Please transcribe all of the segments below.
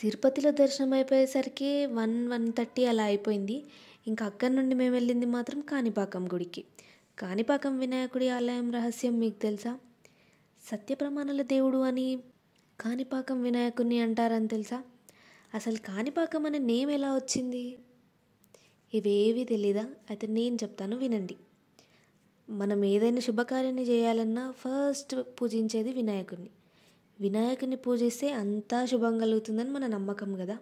తిరుపతిలో దర్శనం అయిపోయేసరికి వన్ వన్ థర్టీ అలా అయిపోయింది ఇంకా అక్కడి నుండి మేము వెళ్ళింది మాత్రం కాణిపాకం గుడికి కాణిపాకం వినాయకుడి ఆలయం రహస్యం మీకు తెలుసా సత్యప్రమాణాల దేవుడు అని కాణిపాకం వినాయకుడిని అంటారని తెలుసా అసలు కాణిపాకం అనే నేమ్ ఎలా వచ్చింది ఇవేవి తెలీదా అయితే నేను చెప్తాను వినండి మనం ఏదైనా శుభకార్యాన్ని చేయాలన్నా ఫస్ట్ పూజించేది వినాయకుడిని వినాయకుని పూజిస్తే అంతా శుభం కలుగుతుందని మన నమ్మకం కదా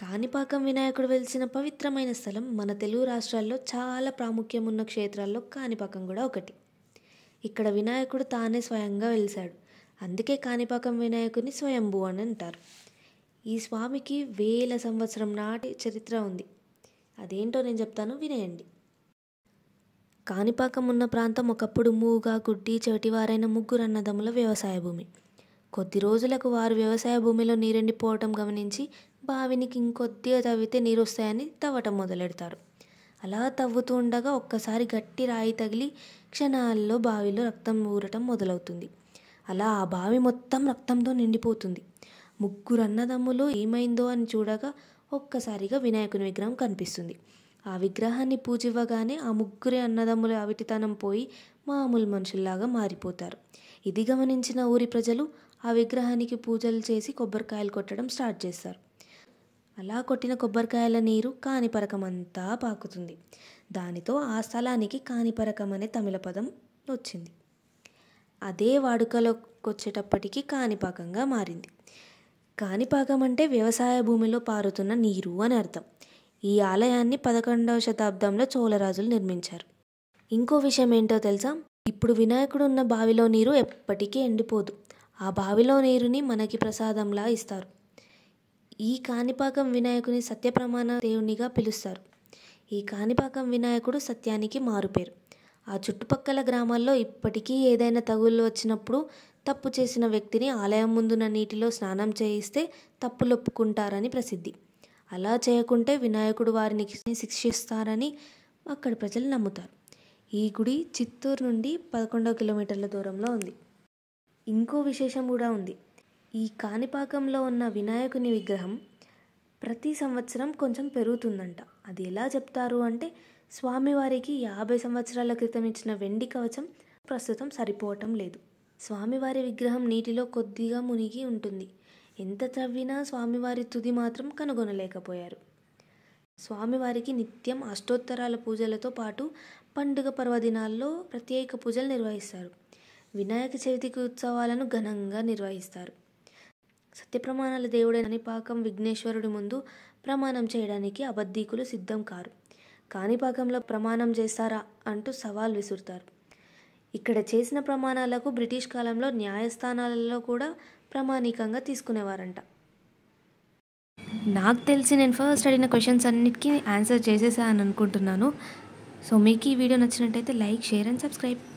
కాణిపాకం వినాయకుడు వెలిసిన పవిత్రమైన స్థలం మన తెలుగు రాష్ట్రాల్లో చాలా ప్రాముఖ్యం ఉన్న క్షేత్రాల్లో కాణిపాకం కూడా ఒకటి ఇక్కడ వినాయకుడు తానే స్వయంగా వెలిశాడు అందుకే కాణిపాకం వినాయకుని స్వయంభూ అని అంటారు ఈ స్వామికి వేల సంవత్సరం నాటి చరిత్ర ఉంది అదేంటో నేను చెప్తాను వినేయండి కాణిపాకం ఉన్న ప్రాంతం ఒకప్పుడు మూగా గుడ్డి చెవిటివారైన ముగ్గురు అన్నదముల వ్యవసాయ భూమి కొద్ది రోజులకు వారు వ్యవసాయ భూమిలో నీరెండిపోవటం గమనించి బావినికి ఇంకొద్దిగా తవ్వితే నీరు వస్తాయని తవ్వటం మొదలెడతారు అలా తవ్వుతూ ఉండగా ఒక్కసారి గట్టి రాయి తగిలి క్షణాల్లో బావిలో రక్తం ఊరటం మొదలవుతుంది అలా ఆ బావి మొత్తం రక్తంతో నిండిపోతుంది ముగ్గురు అన్నదమ్ములు ఏమైందో అని చూడగా ఒక్కసారిగా వినాయకుని విగ్రహం కనిపిస్తుంది ఆ విగ్రహాన్ని పూజివ్వగానే ఆ ముగ్గురి అన్నదమ్ములు అవిటితనం పోయి మామూలు మనుషుల్లాగా మారిపోతారు ఇది గమనించిన ఊరి ప్రజలు ఆ విగ్రహానికి పూజలు చేసి కొబ్బరికాయలు కొట్టడం స్టార్ట్ చేస్తారు అలా కొట్టిన కొబ్బరికాయల నీరు కానిపరకమంతా పాకుతుంది దానితో ఆ స్థలానికి కానిపరకం అనే తమిళ పదం వచ్చింది అదే వాడుకలోకి వచ్చేటప్పటికీ కానిపాకంగా మారింది కానిపాకం అంటే వ్యవసాయ భూమిలో పారుతున్న నీరు అని అర్థం ఈ ఆలయాన్ని పదకొండవ శతాబ్దంలో చోళరాజులు నిర్మించారు ఇంకో విషయం ఏంటో తెలుసా ఇప్పుడు వినాయకుడు ఉన్న బావిలో నీరు ఎప్పటికీ ఎండిపోదు ఆ బావిలో నీరుని మనకి ప్రసాదంలా ఇస్తారు ఈ కాణిపాకం వినాయకుని సత్యప్రమాణ దేవునిగా పిలుస్తారు ఈ కాణిపాకం వినాయకుడు సత్యానికి మారుపేరు ఆ చుట్టుపక్కల గ్రామాల్లో ఇప్పటికీ ఏదైనా తగుళ్ళు వచ్చినప్పుడు తప్పు చేసిన వ్యక్తిని ఆలయం ముందున నీటిలో స్నానం చేయిస్తే తప్పులొప్పుకుంటారని ప్రసిద్ధి అలా చేయకుంటే వినాయకుడు వారిని శిక్షిస్తారని అక్కడ ప్రజలు నమ్ముతారు ఈ గుడి చిత్తూరు నుండి పదకొండవ కిలోమీటర్ల దూరంలో ఉంది ఇంకో విశేషం కూడా ఉంది ఈ కాణిపాకంలో ఉన్న వినాయకుని విగ్రహం ప్రతి సంవత్సరం కొంచెం పెరుగుతుందంట అది ఎలా చెప్తారు అంటే స్వామివారికి యాభై సంవత్సరాల క్రితం ఇచ్చిన వెండి కవచం ప్రస్తుతం సరిపోవటం లేదు స్వామివారి విగ్రహం నీటిలో కొద్దిగా మునిగి ఉంటుంది ఎంత త్రవ్వినా స్వామివారి తుది మాత్రం కనుగొనలేకపోయారు స్వామివారికి నిత్యం అష్టోత్తరాల పూజలతో పాటు పండుగ పర్వదినాల్లో ప్రత్యేక పూజలు నిర్వహిస్తారు వినాయక చవితికి ఉత్సవాలను ఘనంగా నిర్వహిస్తారు సత్యప్రమాణాల దేవుడైన పాకం విఘ్నేశ్వరుడి ముందు ప్రమాణం చేయడానికి అబద్ధీకులు సిద్ధం కారు కాణిపాకంలో ప్రమాణం చేస్తారా అంటూ సవాల్ విసురుతారు ఇక్కడ చేసిన ప్రమాణాలకు బ్రిటిష్ కాలంలో న్యాయస్థానాలలో కూడా ప్రామాణికంగా తీసుకునేవారంట నాకు తెలిసి నేను ఫస్ట్ అడిగిన క్వశ్చన్స్ అన్నిటికీ ఆన్సర్ అని అనుకుంటున్నాను సో మీకు ఈ వీడియో నచ్చినట్టయితే లైక్ షేర్ అండ్ సబ్స్క్రైబ్